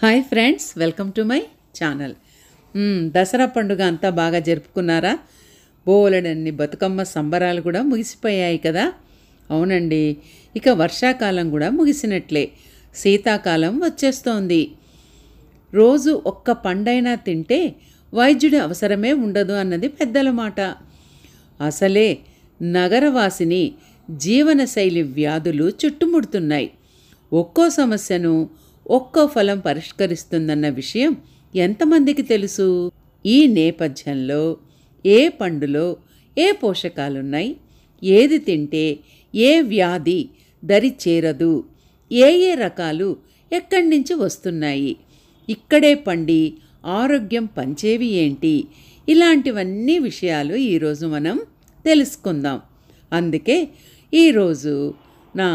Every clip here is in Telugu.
hi friends welcome to my channel Dasara పండుగ అంతా బాగా జరుపుకున్నారా బోలెడన్ని బతుకమ్మ సంబరాలు కూడా ముగిసిపోయాయి కదా అవునండి ఇక వర్షాకాలం కూడా ముగిసినట్లే శీతాకాలం వచ్చేస్తోంది రోజు ఒక్క పండైనా తింటే వైద్యుడి అవసరమే ఉండదు అన్నది పెద్దల మాట అసలే నగరవాసిని జీవనశైలి వ్యాధులు చుట్టుముడుతున్నాయి ఒక్కో సమస్యను ఒక్కో ఫలం పరిష్కరిస్తుందన్న విషయం ఎంతమందికి తెలుసు ఈ నేపథ్యంలో ఏ పండులో ఏ పోషకాలున్నాయి ఏది తింటే ఏ వ్యాధి దరి చేరదు ఏ ఏ రకాలు ఎక్కడి నుంచి వస్తున్నాయి ఇక్కడే పండి ఆరోగ్యం పంచేవి ఏంటి ఇలాంటివన్నీ విషయాలు ఈరోజు మనం తెలుసుకుందాం అందుకే ఈరోజు నా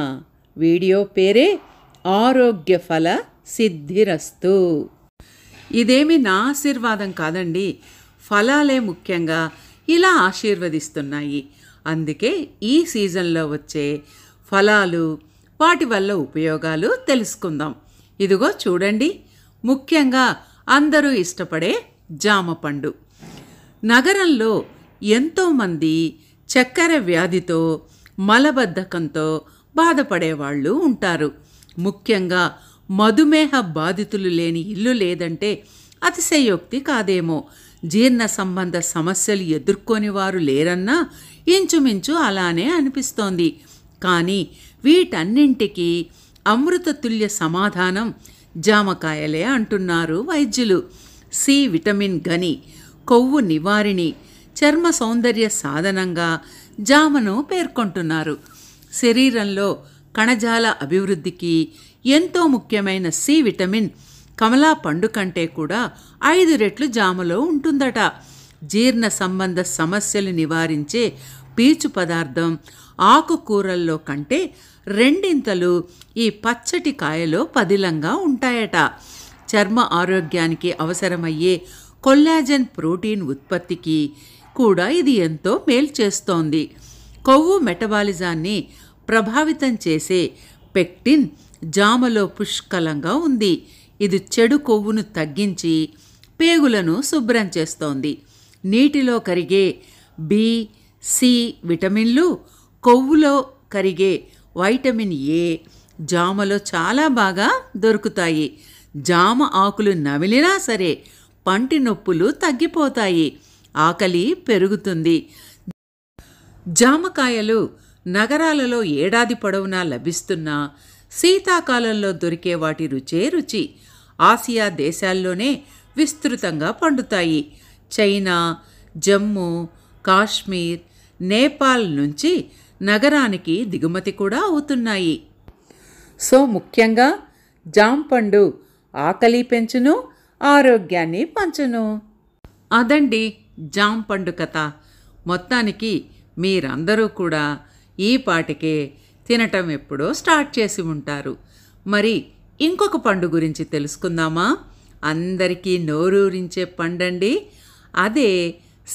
వీడియో పేరే ఆరోగ్య ఫల సిద్ధిరస్తు ఇదేమి నా ఆశీర్వాదం కాదండి ఫలాలే ముఖ్యంగా ఇలా ఆశీర్వదిస్తున్నాయి అందుకే ఈ సీజన్లో వచ్చే ఫలాలు వాటి వల్ల ఉపయోగాలు తెలుసుకుందాం ఇదిగో చూడండి ముఖ్యంగా అందరూ ఇష్టపడే జామ పండు నగరంలో ఎంతోమంది చక్కెర వ్యాధితో మలబద్ధకంతో బాధపడేవాళ్ళు ఉంటారు ముఖ్యంగా మధుమేహ బాధితులు లేని ఇల్లు లేదంటే అతిశయోక్తి కాదేమో జీర్ణ సంబంధ సమస్యలు ఎదుర్కొని వారు లేరన్నా ఇంచుమించు అలానే అనిపిస్తోంది కానీ వీటన్నింటికీ అమృతతుల్య సమాధానం జామకాయలే అంటున్నారు వైద్యులు సి విటమిన్ గని కొవ్వు నివారిణి చర్మ సౌందర్య సాధనంగా జామను పేర్కొంటున్నారు శరీరంలో కణజాల అభివృద్ధికి ఎంతో ముఖ్యమైన సి విటమిన్ కమలా పండు కంటే కూడా ఐదు రెట్లు జామలో ఉంటుందట జీర్ణ సంబంధ సమస్యలు నివారించే పీచు పదార్థం ఆకుకూరల్లో కంటే రెండింతలు ఈ పచ్చటి కాయలో పదిలంగా ఉంటాయట చర్మ ఆరోగ్యానికి అవసరమయ్యే కొల్లాజన్ ప్రోటీన్ ఉత్పత్తికి కూడా ఇది ఎంతో మేలు చేస్తోంది కొవ్వు మెటబాలిజాన్ని ప్రభావితం చేసే పెక్టిన్ జామలో పుష్కలంగా ఉంది ఇది చెడు కొవ్వును తగ్గించి పేగులను శుభ్రం చేస్తోంది నీటిలో కరిగే బి సి విటమిన్లు కొవ్వులో కరిగే వైటమిన్ ఏ జామలో చాలా బాగా దొరుకుతాయి జామ ఆకులు నమిలినా సరే పంటి నొప్పులు తగ్గిపోతాయి ఆకలి పెరుగుతుంది జామకాయలు నగరాలలో ఏడాది పొడవునా లభిస్తున్న శీతాకాలంలో దొరికే వాటి రుచే రుచి ఆసియా దేశాల్లోనే విస్తృతంగా పండుతాయి చైనా జమ్మూ కాశ్మీర్ నేపాల్ నుంచి నగరానికి దిగుమతి కూడా అవుతున్నాయి సో ముఖ్యంగా జాంపండు ఆకలి పెంచును ఆరోగ్యాన్ని పంచును అదండి జాంపండు కథ మొత్తానికి మీరందరూ కూడా ఈ పాటికే తినటం ఎప్పుడో స్టార్ట్ చేసి ఉంటారు మరి ఇంకొక పండు గురించి తెలుసుకుందామా అందరికీ నోరూరించే పండండి అదే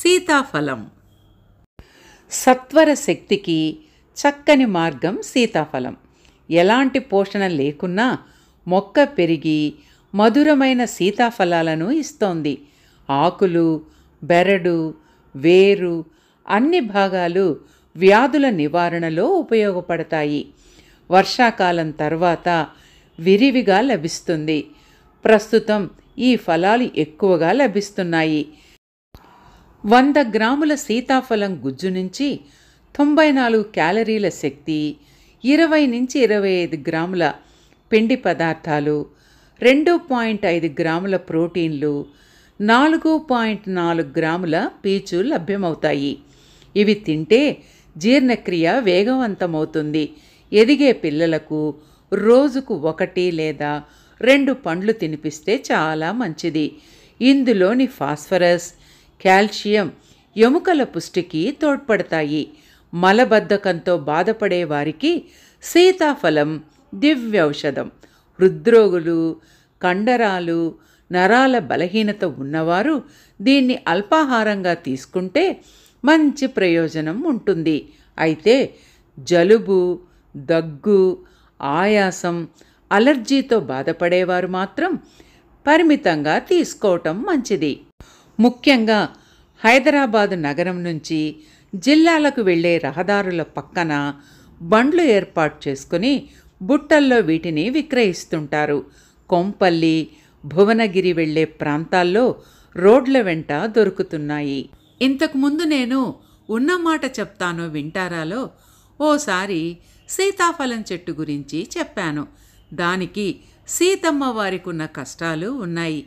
సీతాఫలం సత్వర శక్తికి చక్కని మార్గం సీతాఫలం ఎలాంటి పోషణ లేకున్నా మొక్క పెరిగి మధురమైన సీతాఫలాలను ఇస్తోంది ఆకులు బెరడు వేరు అన్ని భాగాలు వ్యాధుల నివారణలో ఉపయోగపడతాయి వర్షాకాలం తర్వాత విరివిగా లభిస్తుంది ప్రస్తుతం ఈ ఫలాలు ఎక్కువగా లభిస్తున్నాయి వంద గ్రాముల సీతాఫలం గుజ్జు నుంచి తొంభై నాలుగు క్యాలరీల శక్తి ఇరవై నుంచి ఇరవై ఐదు గ్రాముల పిండి పదార్థాలు రెండు పాయింట్ ఐదు గ్రాముల ప్రోటీన్లు నాలుగు పాయింట్ నాలుగు గ్రాముల పీచు లభ్యమవుతాయి ఇవి తింటే జీర్ణక్రియ వేగవంతమవుతుంది ఎదిగే పిల్లలకు రోజుకు ఒకటి లేదా రెండు పండ్లు తినిపిస్తే చాలా మంచిది ఇందులోని ఫాస్ఫరస్ కాల్షియం ఎముకల పుష్టికి తోడ్పడతాయి మలబద్ధకంతో బాధపడే వారికి సీతాఫలం దివ్యౌషధం హృద్రోగులు కండరాలు నరాల బలహీనత ఉన్నవారు దీన్ని అల్పాహారంగా తీసుకుంటే మంచి ప్రయోజనం ఉంటుంది అయితే జలుబు దగ్గు ఆయాసం అలర్జీతో బాధపడేవారు మాత్రం పరిమితంగా తీసుకోవటం మంచిది ముఖ్యంగా హైదరాబాద్ నగరం నుంచి జిల్లాలకు వెళ్లే రహదారుల పక్కన బండ్లు ఏర్పాటు చేసుకుని బుట్టల్లో వీటిని విక్రయిస్తుంటారు కొంపల్లి భువనగిరి వెళ్లే ప్రాంతాల్లో రోడ్ల వెంట దొరుకుతున్నాయి ఇంతకుముందు నేను ఉన్న మాట చెప్తాను వింటారాలో ఓసారి సీతాఫలం చెట్టు గురించి చెప్పాను దానికి సీతమ్మ వారికున్న కష్టాలు ఉన్నాయి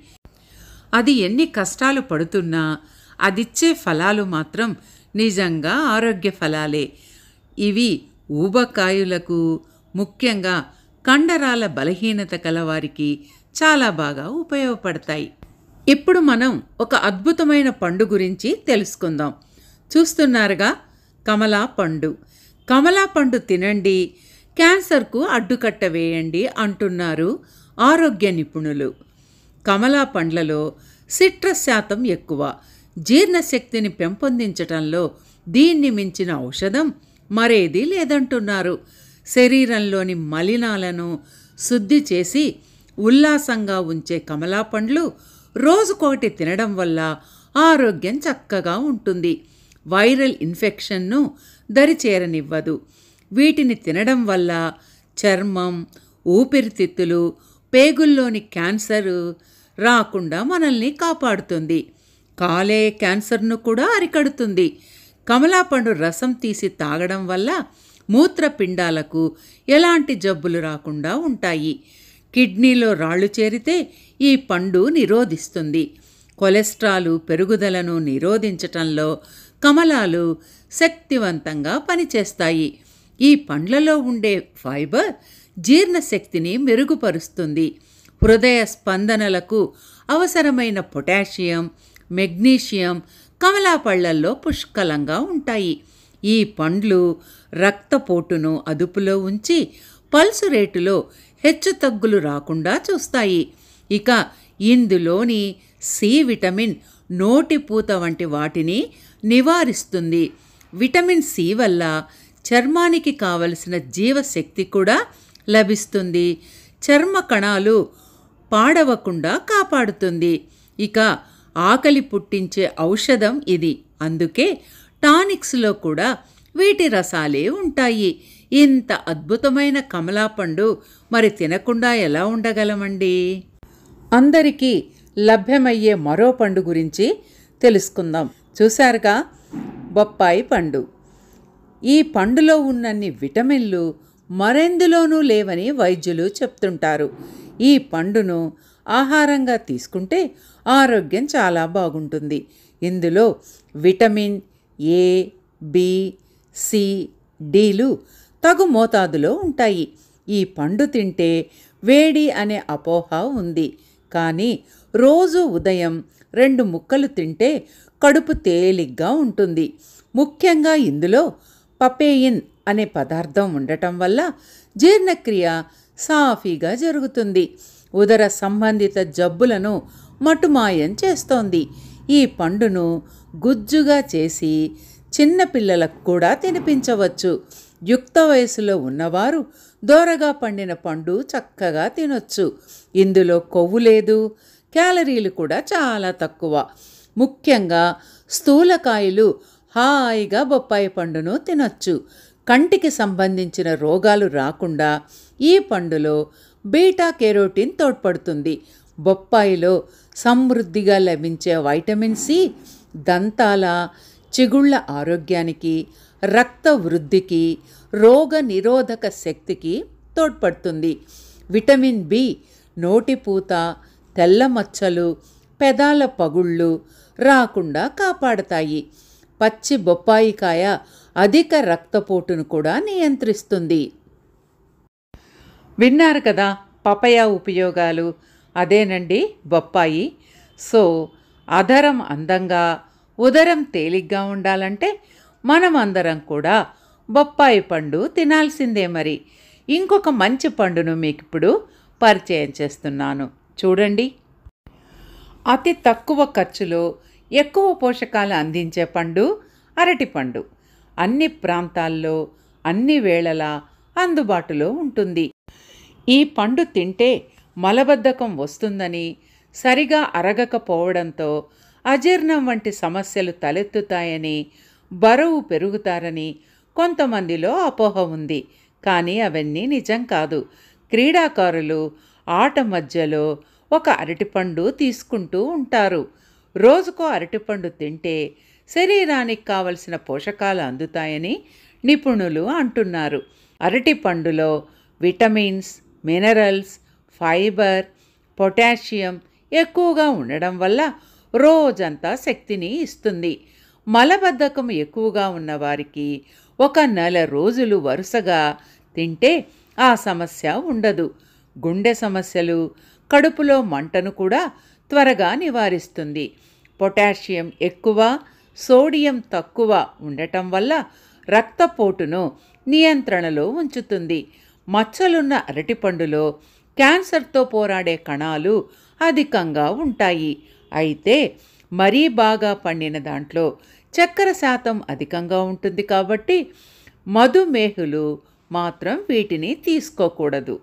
అది ఎన్ని కష్టాలు పడుతున్నా అదిచ్చే ఫలాలు మాత్రం నిజంగా ఆరోగ్య ఫలాలే ఇవి ఊబకాయులకు ముఖ్యంగా కండరాల బలహీనత కలవారికి చాలా బాగా ఉపయోగపడతాయి ఇప్పుడు మనం ఒక అద్భుతమైన పండు గురించి తెలుసుకుందాం చూస్తున్నారుగా కమలా పండు కమలా పండు తినండి క్యాన్సర్కు అడ్డుకట్ట వేయండి అంటున్నారు ఆరోగ్య నిపుణులు కమలా పండ్లలో సిట్రస్ శాతం ఎక్కువ జీర్ణశక్తిని పెంపొందించటంలో దీన్ని మించిన ఔషధం మరేది లేదంటున్నారు శరీరంలోని మలినాలను శుద్ధి చేసి ఉల్లాసంగా ఉంచే కమలా పండ్లు రోజుకోటి తినడం వల్ల ఆరోగ్యం చక్కగా ఉంటుంది వైరల్ ఇన్ఫెక్షన్ను దరిచేరనివ్వదు వీటిని తినడం వల్ల చర్మం ఊపిరితిత్తులు పేగుల్లోని క్యాన్సరు రాకుండా మనల్ని కాపాడుతుంది కాలే క్యాన్సర్ను కూడా అరికడుతుంది కమలాపండు రసం తీసి తాగడం వల్ల మూత్రపిండాలకు ఎలాంటి జబ్బులు రాకుండా ఉంటాయి కిడ్నీలో రాళ్ళు చేరితే ఈ పండు నిరోధిస్తుంది కొలెస్ట్రాలు పెరుగుదలను నిరోధించటంలో కమలాలు శక్తివంతంగా పనిచేస్తాయి ఈ పండ్లలో ఉండే ఫైబర్ జీర్ణశక్తిని మెరుగుపరుస్తుంది హృదయ స్పందనలకు అవసరమైన పొటాషియం మెగ్నీషియం కమలా పళ్ళల్లో పుష్కలంగా ఉంటాయి ఈ పండ్లు రక్తపోటును అదుపులో ఉంచి పల్సు రేటులో హెచ్చుతగ్గులు రాకుండా చూస్తాయి ఇక ఇందులోని సి విటమిన్ నోటిపూత వంటి వాటిని నివారిస్తుంది విటమిన్ సి వల్ల చర్మానికి కావలసిన జీవశక్తి కూడా లభిస్తుంది చర్మ కణాలు పాడవకుండా కాపాడుతుంది ఇక ఆకలి పుట్టించే ఔషధం ఇది అందుకే టానిక్స్లో కూడా వీటి రసాలే ఉంటాయి ఇంత అద్భుతమైన కమలాపండు మరి తినకుండా ఎలా ఉండగలమండి అందరికీ లభ్యమయ్యే మరో పండు గురించి తెలుసుకుందాం చూశారుగా బొప్పాయి పండు ఈ పండులో ఉన్నన్ని విటమిన్లు మరెందులోనూ లేవని వైద్యులు చెప్తుంటారు ఈ పండును ఆహారంగా తీసుకుంటే ఆరోగ్యం చాలా బాగుంటుంది ఇందులో విటమిన్ ఏ బి సి డీలు తగు మోతాదులో ఉంటాయి ఈ పండు తింటే వేడి అనే అపోహ ఉంది కానీ రోజు ఉదయం రెండు ముక్కలు తింటే కడుపు తేలిగ్గా ఉంటుంది ముఖ్యంగా ఇందులో పపేయిన్ అనే పదార్థం ఉండటం వల్ల జీర్ణక్రియ సాఫీగా జరుగుతుంది ఉదర సంబంధిత జబ్బులను మటుమాయం చేస్తోంది ఈ పండును గుజ్జుగా చేసి చిన్నపిల్లలకు కూడా తినిపించవచ్చు యుక్త వయసులో ఉన్నవారు దోరగా పండిన పండు చక్కగా తినొచ్చు ఇందులో కొవ్వు లేదు క్యాలరీలు కూడా చాలా తక్కువ ముఖ్యంగా స్థూలకాయలు హాయిగా బొప్పాయి పండును తినొచ్చు కంటికి సంబంధించిన రోగాలు రాకుండా ఈ పండులో బీటా కెరోటిన్ తోడ్పడుతుంది బొప్పాయిలో సమృద్ధిగా లభించే వైటమిన్ సి దంతాల చిగుళ్ళ ఆరోగ్యానికి రక్త వృద్ధికి రోగ నిరోధక శక్తికి తోడ్పడుతుంది విటమిన్ బి నోటిపూత తెల్ల మచ్చలు పెదాల పగుళ్ళు రాకుండా కాపాడతాయి పచ్చి బొప్పాయికాయ అధిక రక్తపోటును కూడా నియంత్రిస్తుంది విన్నారు కదా పపయ ఉపయోగాలు అదేనండి బొప్పాయి సో అధరం అందంగా ఉదరం తేలిగ్గా ఉండాలంటే మనమందరం కూడా బొప్పాయి పండు తినాల్సిందే మరి ఇంకొక మంచి పండును మీకు ఇప్పుడు పరిచయం చేస్తున్నాను చూడండి అతి తక్కువ ఖర్చులో ఎక్కువ పోషకాలు అందించే పండు అరటిపండు అన్ని ప్రాంతాల్లో అన్ని వేళలా అందుబాటులో ఉంటుంది ఈ పండు తింటే మలబద్ధకం వస్తుందని సరిగా అరగకపోవడంతో అజీర్ణం వంటి సమస్యలు తలెత్తుతాయని బరువు పెరుగుతారని కొంతమందిలో అపోహ ఉంది కానీ అవన్నీ నిజం కాదు క్రీడాకారులు ఆట మధ్యలో ఒక అరటిపండు తీసుకుంటూ ఉంటారు రోజుకో అరటిపండు తింటే శరీరానికి కావలసిన పోషకాలు అందుతాయని నిపుణులు అంటున్నారు అరటి పండులో విటమిన్స్ మినరల్స్ ఫైబర్ పొటాషియం ఎక్కువగా ఉండడం వల్ల రోజంతా శక్తిని ఇస్తుంది మలబద్ధకం ఎక్కువగా ఉన్నవారికి ఒక నెల రోజులు వరుసగా తింటే ఆ సమస్య ఉండదు గుండె సమస్యలు కడుపులో మంటను కూడా త్వరగా నివారిస్తుంది పొటాషియం ఎక్కువ సోడియం తక్కువ ఉండటం వల్ల రక్తపోటును నియంత్రణలో ఉంచుతుంది మచ్చలున్న అరటిపండులో క్యాన్సర్తో పోరాడే కణాలు అధికంగా ఉంటాయి అయితే మరీ బాగా పండిన దాంట్లో చక్కెర శాతం అధికంగా ఉంటుంది కాబట్టి మధుమేహులు మాత్రం వీటిని తీసుకోకూడదు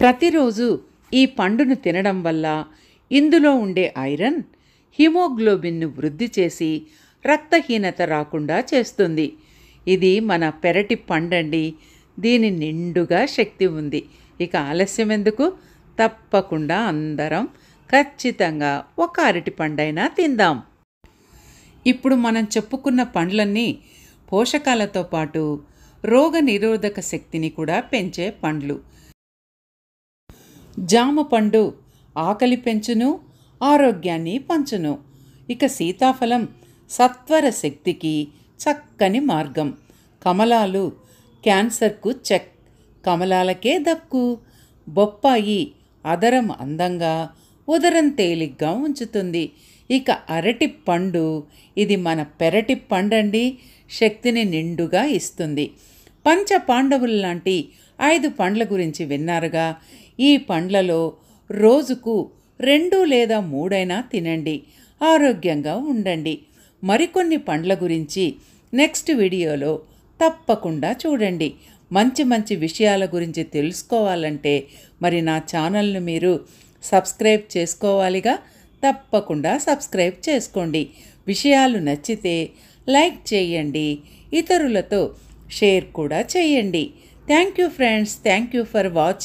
ప్రతిరోజు ఈ పండును తినడం వల్ల ఇందులో ఉండే ఐరన్ హిమోగ్లోబిన్ను వృద్ధి చేసి రక్తహీనత రాకుండా చేస్తుంది ఇది మన పెరటి పండండి దీని నిండుగా శక్తి ఉంది ఇక ఆలస్యం ఎందుకు తప్పకుండా అందరం ఖచ్చితంగా ఒక అరటి పండైనా తిందాం ఇప్పుడు మనం చెప్పుకున్న పండ్లన్నీ పోషకాలతో పాటు రోగ నిరోధక శక్తిని కూడా పెంచే పండ్లు జామ పండు ఆకలి పెంచును ఆరోగ్యాన్ని పంచును ఇక సీతాఫలం సత్వర శక్తికి చక్కని మార్గం కమలాలు క్యాన్సర్కు చెక్ కమలాలకే దక్కు బొప్పాయి అదరం అందంగా ఉదరం తేలిగ్గా ఉంచుతుంది ఇక అరటి పండు ఇది మన పెరటి పండండి శక్తిని నిండుగా ఇస్తుంది పంచ పాండవులు లాంటి ఐదు పండ్ల గురించి విన్నారుగా ఈ పండ్లలో రోజుకు రెండు లేదా మూడైనా తినండి ఆరోగ్యంగా ఉండండి మరికొన్ని పండ్ల గురించి నెక్స్ట్ వీడియోలో తప్పకుండా చూడండి మంచి మంచి విషయాల గురించి తెలుసుకోవాలంటే మరి నా ఛానల్ను మీరు సబ్స్క్రైబ్ చేసుకోవాలిగా తప్పకుండా సబ్స్క్రైబ్ చేసుకోండి విషయాలు నచ్చితే లైక్ చేయండి ఇతరులతో షేర్ కూడా చేయండి thank you friends thank you for watch